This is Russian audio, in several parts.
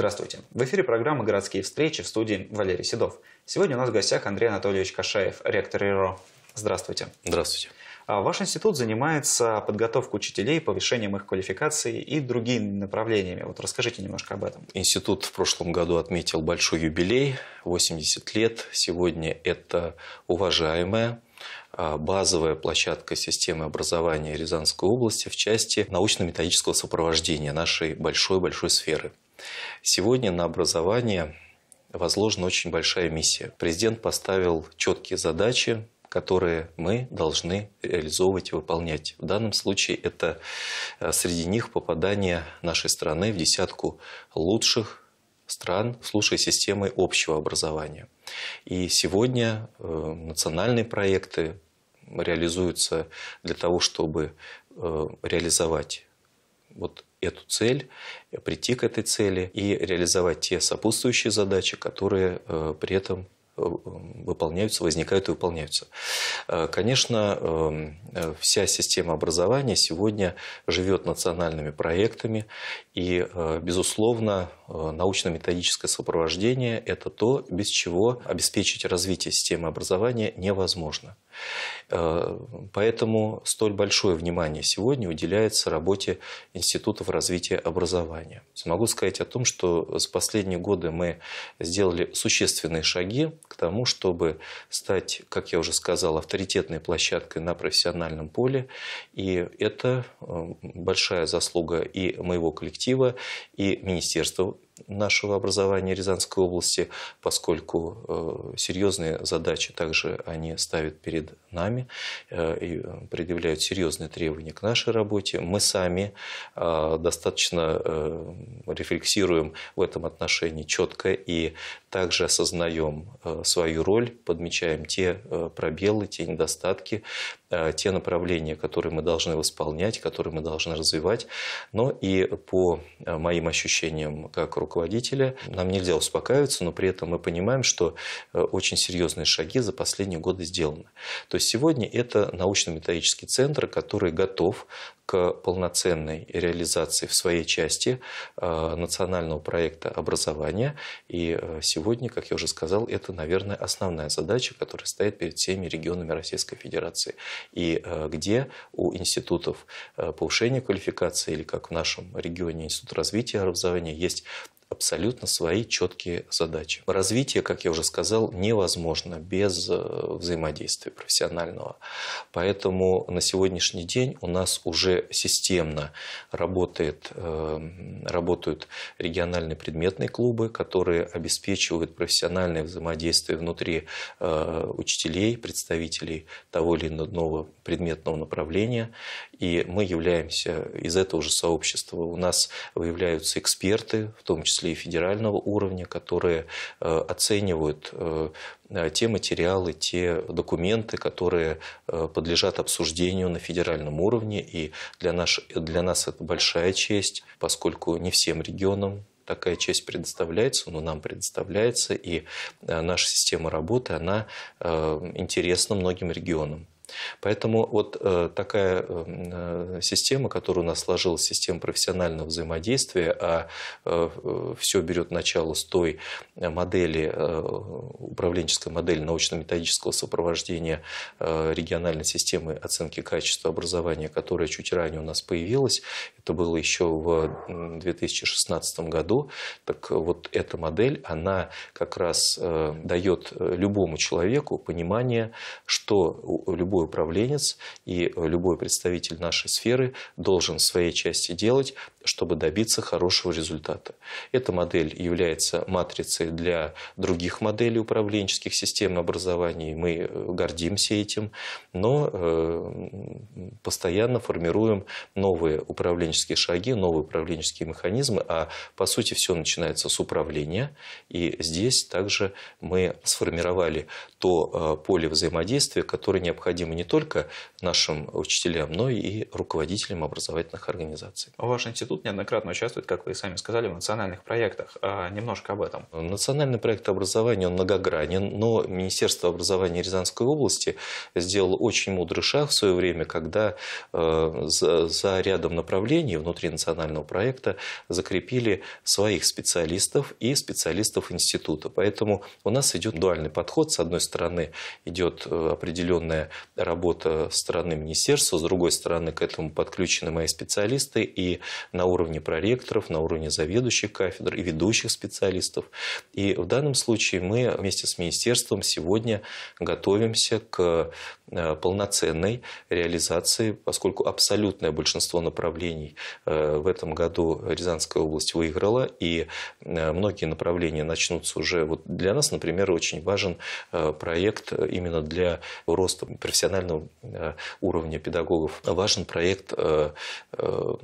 Здравствуйте. В эфире программа «Городские встречи» в студии Валерий Седов. Сегодня у нас в гостях Андрей Анатольевич Кашаев, ректор ИРО. Здравствуйте. Здравствуйте. А, ваш институт занимается подготовкой учителей, повышением их квалификации и другими направлениями. Вот расскажите немножко об этом. Институт в прошлом году отметил большой юбилей, 80 лет. Сегодня это уважаемая а, базовая площадка системы образования Рязанской области в части научно-методического сопровождения нашей большой-большой сферы. Сегодня на образование возложена очень большая миссия. Президент поставил четкие задачи, которые мы должны реализовывать и выполнять. В данном случае это э, среди них попадание нашей страны в десятку лучших стран с лучшей системой общего образования. И сегодня э, национальные проекты реализуются для того, чтобы э, реализовать вот эту цель, прийти к этой цели и реализовать те сопутствующие задачи, которые э, при этом э, выполняются, возникают и выполняются. Э, конечно, вся система образования сегодня живет национальными проектами, и, безусловно, научно-методическое сопровождение – это то, без чего обеспечить развитие системы образования невозможно. Э, поэтому столь большое внимание сегодня уделяется работе институтов развития образования. Могу сказать о том, что за последние годы мы сделали существенные шаги к тому, чтобы стать, как я уже сказал, авторитетной площадкой на профессиональном поле. И это э, большая заслуга и моего коллектива, и Министерства нашего образования Рязанской области, поскольку э, серьезные задачи также они ставят перед нами, э, и э, предъявляют серьезные требования к нашей работе. Мы сами э, достаточно рефлексируем в этом отношении четко и также осознаем свою роль, подмечаем те пробелы, те недостатки, те направления, которые мы должны восполнять, которые мы должны развивать. Но и по моим ощущениям как руководителя, нам нельзя успокаиваться, но при этом мы понимаем, что очень серьезные шаги за последние годы сделаны. То сегодня это научно-методический центр, который готов к полноценной реализации в своей части э, национального проекта образования. И э, сегодня, как я уже сказал, это, наверное, основная задача, которая стоит перед всеми регионами Российской Федерации. И э, где у институтов повышения квалификации или, как в нашем регионе, Институт развития образования, есть абсолютно свои четкие задачи. Развитие, как я уже сказал, невозможно без э, взаимодействия профессионального. Поэтому на сегодняшний день у нас уже системно работает, э, работают региональные предметные клубы, которые обеспечивают профессиональное взаимодействие внутри э, учителей, представителей того или иного предметного направления. И мы являемся из этого же сообщества. У нас выявляются эксперты, в том числе числе и федерального уровня, которые э, оценивают э, э, те материалы, те документы, которые подлежат обсуждению на федеральном уровне. И для, нас для нас это большая честь, поскольку не всем регионам такая честь предоставляется, но нам предоставляется, и наша система работы, она интересна многим регионам. Поэтому вот э, такая э, э, система, которая у нас сложилась, система профессионального взаимодействия, а все берет начало с той модели, управленческой модели научно-методического сопровождения региональной системы оценки качества образования, которая чуть ранее у нас появилась. Это было еще в 2016 году. Так вот эта модель, она как раз дает любому человеку понимание, что любой любой управленец и любой представитель нашей сферы должен в своей части делать, чтобы добиться хорошего результата. Эта модель является матрицей для других моделей управленческих систем образования, мы э, гордимся этим, но э, постоянно формируем новые управленческие шаги, новые управленческие механизмы, а по сути все начинается с управления, и здесь также мы сформировали то э, поле взаимодействия, которое необходимо не только нашим учителям, но и руководителям образовательных организаций. А ваш институт институт неоднократно участвует, как вы и сами сказали, в национальных проектах. А, немножко об этом. Национальный проект образования он многогранен, но Министерство образования Рязанской области сделало очень мудрый шаг в свое время, когда э, за, рядом направлений внутри национального проекта закрепили своих специалистов и специалистов института. Поэтому у нас идет дуальный подход. С одной стороны идет э, определенная работа стороны министерства, с другой стороны к этому подключены мои специалисты и на уровне проректоров, на уровне заведующих кафедр и ведущих специалистов. И в данном случае мы вместе с министерством сегодня готовимся к э, полноценной реализации, поскольку абсолютное большинство направлений э, в этом году Рязанская область выиграла, и э, многие направления начнутся уже. Вот для нас, например, очень важен проект именно для роста профессионального уровня педагогов. Важен проект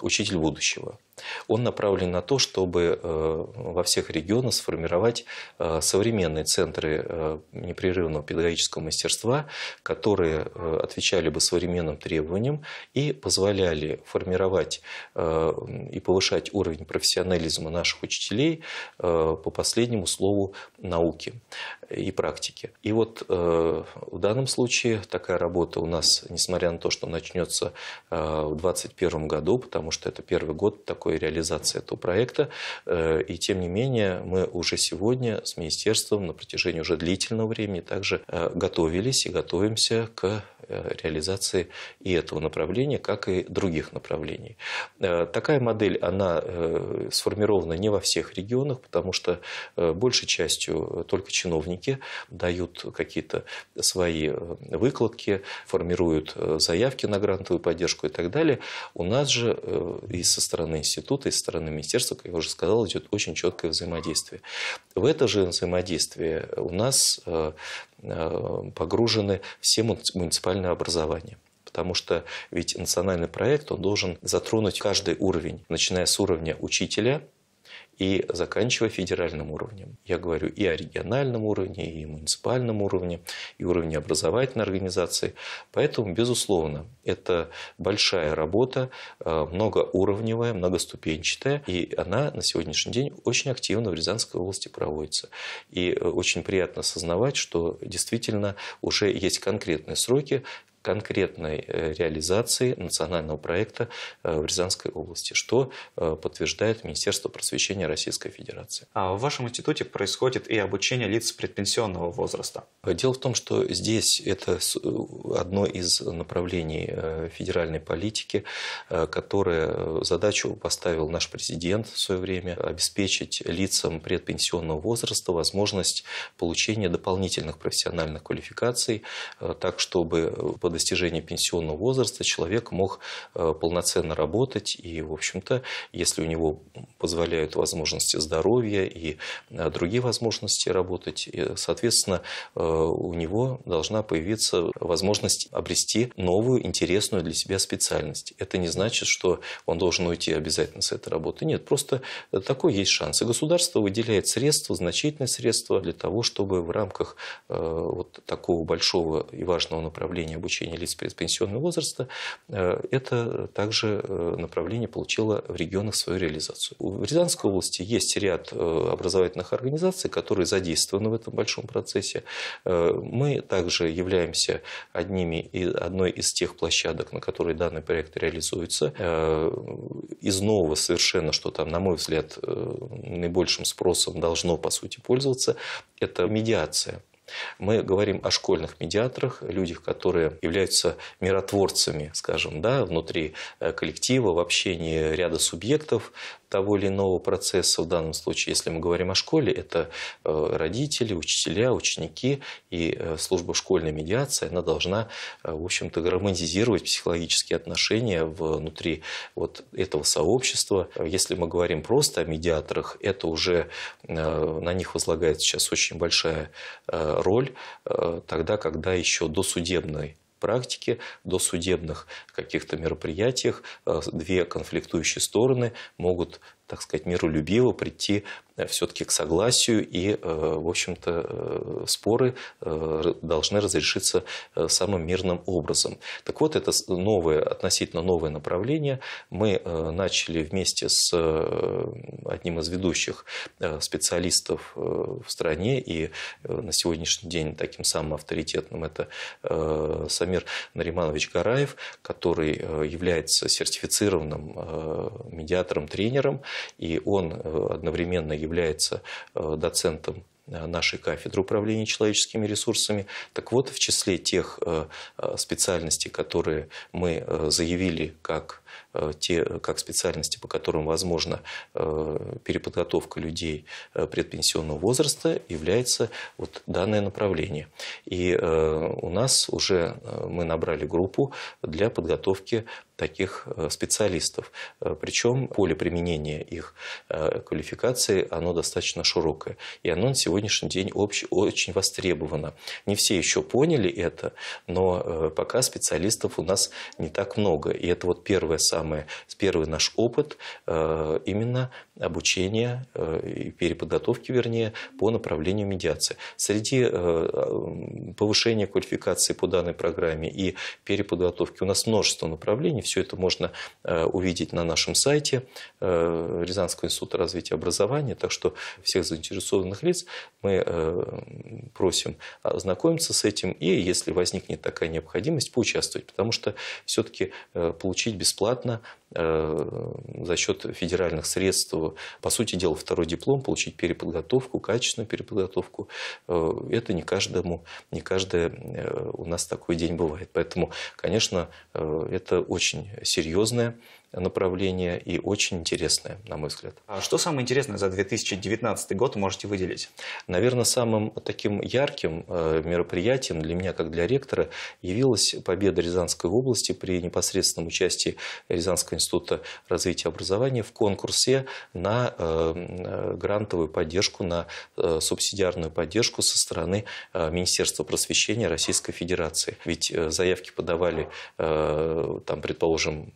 «Учитель будущего». будущего. Он направлен на то, чтобы э, во всех регионах сформировать э, современные центры э, непрерывного педагогического мастерства, которые отвечали бы современным требованиям и позволяли формировать и повышать уровень профессионализма наших учителей по последнему слову науки и практики. И вот в данном случае такая работа у нас, несмотря на то, что начнется в 2021 году, потому что это первый год такой никакой реализации этого проекта. Э, и тем не менее, мы уже сегодня с министерством на протяжении уже длительного времени также э, готовились и готовимся к Э, реализации и этого направления, как и других направлений. Э, такая модель, она э, сформирована не во всех регионах, потому что большей частью только чиновники дают какие-то свои выкладки, формируют заявки на грантовую поддержку и так далее. У нас же и со стороны института, и со стороны министерства, как я уже сказал, идет очень четкое взаимодействие. В это же взаимодействие у нас Э, погружены все муниципальные образования потому что ведь национальный проект, он должен затронуть каждый уровень, начиная с уровня учителя, и заканчивая федеральным уровнем. Я говорю и о региональном уровне, и о муниципальном уровне, и уровне образовательной организации. Поэтому, безусловно, это большая работа, э, многоуровневая, многоступенчатая, и она на сегодняшний день очень активно в Рязанской области проводится. И э, очень приятно осознавать, что действительно уже есть конкретные сроки, конкретной э, реализации национального проекта э, в Рязанской области, что э, подтверждает Министерство просвещения Российской Федерации. А в вашем институте происходит и обучение лиц предпенсионного возраста? Дело в том, что здесь это одно из направлений федеральной политики, которое задачу поставил наш президент в свое время обеспечить лицам предпенсионного возраста возможность получения дополнительных профессиональных квалификаций, так чтобы по достижении пенсионного возраста человек мог э, полноценно работать и, в общем-то, если у него позволяют возможности здоровья и э, другие возможности работать, э, соответственно, у него должна появиться возможность обрести новую интересную для себя специальность. Это не значит, что он должен уйти обязательно с этой работы. Нет, просто такой есть шанс. И государство выделяет средства, значительные средства для того, чтобы в рамках вот такого большого и важного направления обучения обеспечения лиц пенсионного возраста, э, это также э, направление получило в регионах свою реализацию. В Рязанской области есть ряд э, образовательных организаций, которые задействованы в этом большом процессе. Мы также являемся одними, одной из тех площадок, на которой данный проект реализуется. Из нового совершенно, что там, на мой взгляд, наибольшим спросом должно, по сути, пользоваться, это медиация. Мы говорим о школьных медиаторах, людях, которые являются миротворцами, скажем, да, внутри э, коллектива, в общении ряда субъектов, того или иного процесса, в данном случае, если мы говорим о школе, это э, родители, учителя, ученики и э, служба школьной медиации, она должна, э, в общем-то, гармонизировать психологические отношения внутри вот этого сообщества. Если мы говорим просто о медиаторах, это уже на них возлагается сейчас очень большая роль, тогда, когда еще досудебный практике, досудебных каких-то мероприятиях э, две конфликтующие стороны могут так сказать, миролюбиво прийти э, все-таки к согласию, и, э, в общем-то, э, споры должны разрешиться самым мирным образом. Так вот, это новое, относительно новое направление. Мы начали вместе с одним из ведущих специалистов в стране, и на сегодняшний день таким самым авторитетным это Самир Нариманович Гараев, который является сертифицированным медиатором-тренером, и он э, одновременно является э, доцентом э, нашей кафедры управления человеческими ресурсами. Так вот, в числе тех специальностей, которые мы заявили как Э, те э, как специальности, по которым возможна э, переподготовка людей предпенсионного возраста, является вот данное направление. И у нас уже мы набрали группу для подготовки таких специалистов. Причем поле применения их квалификации, оно достаточно широкое. И оно на сегодняшний день общ, очень востребовано. Не все еще поняли это, но пока специалистов у нас не так много. И это вот первое первое самое, первый наш опыт э, именно обучения э, и переподготовки, вернее, по направлению медиации. Среди э, повышения квалификации по данной программе и переподготовки у нас множество направлений. Все это можно увидеть на нашем сайте Рязанского института развития образования. Так что всех заинтересованных лиц мы просим ознакомиться с этим и, если возникнет такая необходимость, поучаствовать. Потому что все-таки получить бесплатно бесплатно Э, за счет федеральных средств, по сути дела, второй диплом, получить переподготовку, качественную переподготовку. Э, это не каждому, не каждый э, у нас такой день бывает. Поэтому, конечно, это очень серьезное направление и очень интересное, на мой взгляд. А что самое интересное за 2019 год можете выделить? Наверное, самым таким ярким мероприятием для меня, как для ректора, явилась победа Рязанской области при непосредственном участии Рязанского Института развития образования в конкурсе на э, э, грантовую поддержку, на э, субсидиарную поддержку со стороны Министерства просвещения Российской Федерации. Ведь заявки подавали, там, предположим,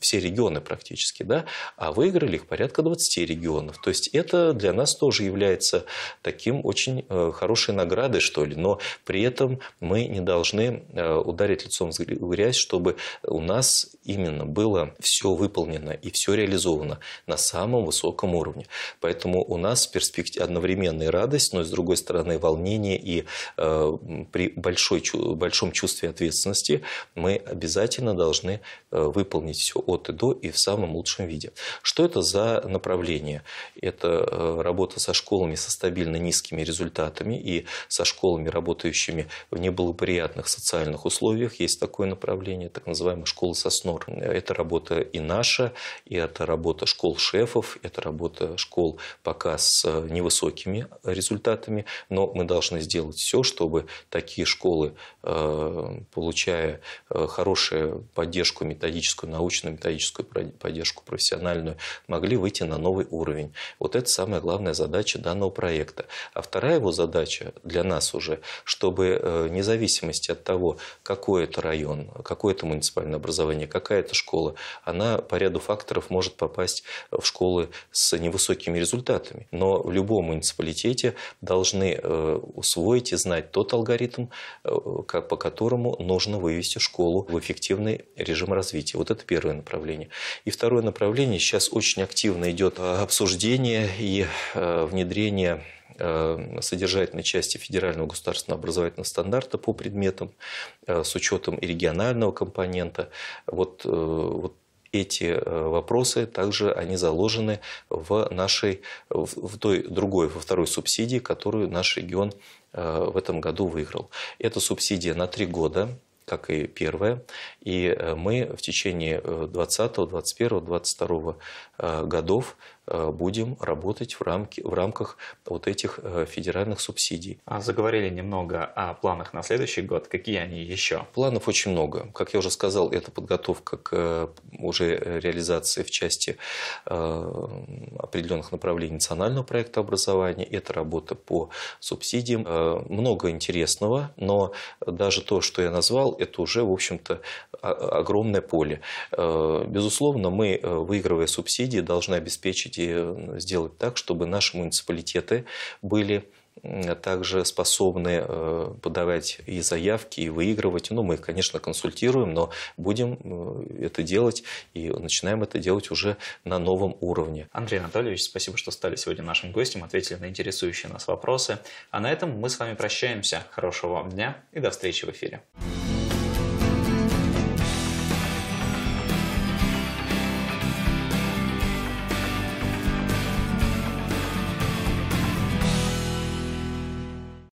все регионы практически, да, а выиграли их порядка 20 регионов. То есть это для нас тоже является таким очень хорошей наградой, что ли, но при этом мы не должны ударить лицом в грязь, чтобы у нас именно было все выполнено и все реализовано на самом высоком уровне. Поэтому у нас в перспективе одновременная радость, но и с другой стороны волнение и э, при большой, большом чувстве ответственности мы обязательно должны э, выполнить все от и до и в самом лучшем виде. Что это за направление? Это э, работа со школами со стабильно низкими результатами и со школами, работающими в неблагоприятных социальных условиях. Есть такое направление, так называемая школа со СНОР. Э, это работа это и наша, и это работа школ шефов, это работа школ пока с э, невысокими результатами, но мы должны сделать все, чтобы такие школы, э, получая э, хорошую поддержку методическую, научную методическую поддержку, профессиональную, могли выйти на новый уровень. Вот это самая главная задача данного проекта. А вторая его задача для нас уже, чтобы вне зависимости от того, какой это район, какое это муниципальное образование, какая это школа, она по ряду факторов может попасть в школы с невысокими результатами. Но в любом муниципалитете должны э, усвоить и знать тот алгоритм, э, как, по которому нужно вывести школу в эффективный режим развития. Вот это первое направление. И второе направление, сейчас очень активно идет э, обсуждение и внедрение содержательной части федерального государственного образовательного стандарта по предметам с учетом и регионального компонента. Вот, вот эти э, вопросы также они заложены в нашей, в той другой, во второй субсидии, которую наш регион э, в этом году выиграл. Это субсидия на три года, как и первая. И э, мы в течение 20, 21, 22 годов Э, будем работать в, рамки, в рамках вот этих э, федеральных субсидий. А заговорили немного о планах на следующий год. Какие они еще? Планов очень много. Как я уже сказал, это подготовка к э, уже реализации в части определенных направлений национального проекта образования. Это работа по субсидиям. Много интересного, но даже то, что я назвал, это уже, в общем-то, огромное поле. Безусловно, мы, выигрывая субсидии, должны обеспечить Э, сделать так, чтобы наши муниципалитеты были также способны э, подавать и заявки, и выигрывать. Ну, мы их, конечно, консультируем, но будем э, это делать и начинаем это делать уже на новом уровне. Андрей Анатольевич, спасибо, что стали сегодня нашим гостем, ответили на интересующие нас вопросы. А на этом мы с вами прощаемся. Хорошего вам дня и до встречи в эфире.